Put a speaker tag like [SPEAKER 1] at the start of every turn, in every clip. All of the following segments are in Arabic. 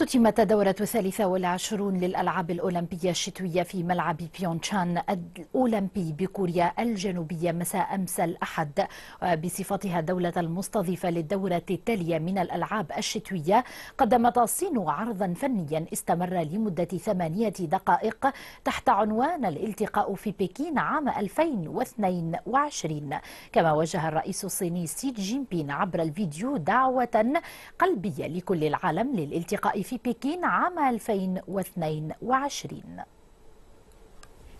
[SPEAKER 1] اختتمت الدورة الثالثة والعشرون للألعاب الأولمبية الشتوية في ملعب بيونشان الأولمبي بكوريا الجنوبية مساء أمس الأحد بصفتها دولة المستضيفة للدورة التالية من الألعاب الشتوية قدمت الصين عرضا فنيا استمر لمدة ثمانية دقائق تحت عنوان الالتقاء في بكين عام 2022 كما وجه الرئيس الصيني سي جين بين عبر الفيديو دعوة قلبية لكل العالم للالتقاء في في بكين عام 2022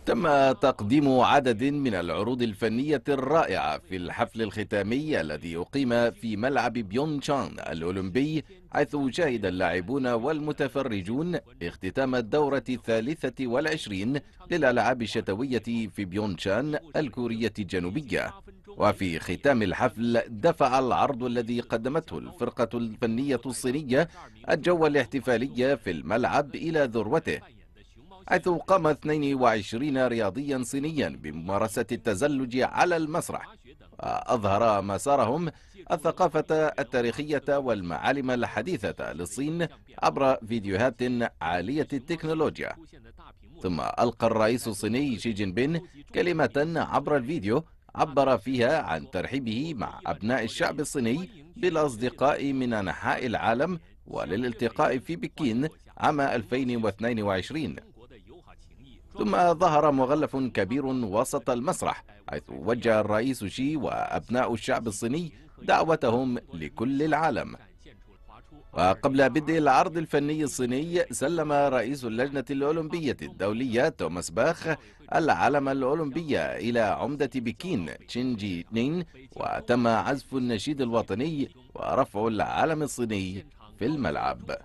[SPEAKER 2] تم تقديم عدد من العروض الفنية الرائعة في الحفل الختامي الذي أقيم في ملعب بيونغشان الأولمبي حيث شهد اللاعبون والمتفرجون اختتام الدورة الثالثة والعشرين للألعاب الشتوية في بيونغشان الكورية الجنوبية وفي ختام الحفل دفع العرض الذي قدمته الفرقة الفنية الصينية الجو الاحتفالي في الملعب إلى ذروته حيث قام 22 رياضيا صينيا بممارسة التزلج على المسرح أظهر مسارهم الثقافة التاريخية والمعالم الحديثة للصين عبر فيديوهات عالية التكنولوجيا ثم ألقى الرئيس الصيني شي جين بين كلمة عبر الفيديو عبر فيها عن ترحيبه مع أبناء الشعب الصيني بالأصدقاء من أنحاء العالم وللالتقاء في بكين عام 2022 ثم ظهر مغلف كبير وسط المسرح حيث وجه الرئيس شي وأبناء الشعب الصيني دعوتهم لكل العالم وقبل بدء العرض الفني الصيني سلم رئيس اللجنة الأولمبية الدولية توماس باخ العلم الأولمبي إلى عمدة بكين تشينجي نين وتم عزف النشيد الوطني ورفع العلم الصيني في الملعب